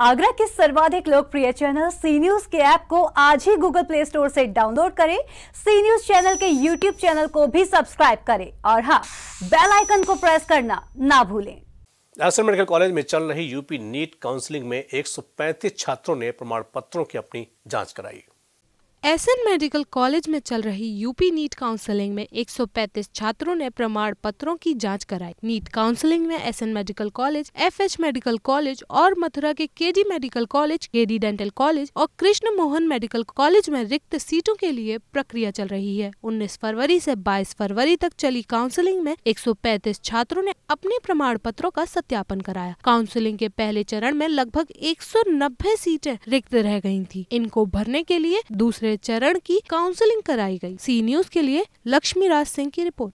आगरा के सर्वाधिक लोकप्रिय चैनल सी न्यूज के ऐप को आज ही गूगल प्ले स्टोर से डाउनलोड करें सी न्यूज चैनल के यूट्यूब चैनल को भी सब्सक्राइब करें और हाँ बेल आइकन को प्रेस करना ना भूलें राजस्थान मेडिकल कॉलेज में चल रही यूपी नीट काउंसलिंग में 135 छात्रों ने प्रमाण पत्रों की अपनी जांच कराई एस एन मेडिकल कॉलेज में चल रही यूपी नीट काउंसलिंग में 135 छात्रों ने प्रमाण पत्रों की जांच कराई नीट काउंसलिंग में S N medical college F H medical college और मथुरा के K D medical college D dental college और कृष्ण मोहन मेडिकल कॉलेज में रिक्त सीटों के लिए प्रक्रिया चल रही है 19 फरवरी से 22 फरवरी तक चली काउंसलिंग में एक छात्रों ने अपने प्रमाण पत्रों का सत्यापन कराया काउंसिलिंग के पहले चरण में लगभग एक सीटें रिक्त रह गयी थी इनको भरने के लिए दूसरे चरण की काउंसलिंग कराई गई सी न्यूज के लिए लक्ष्मी राज सिंह की रिपोर्ट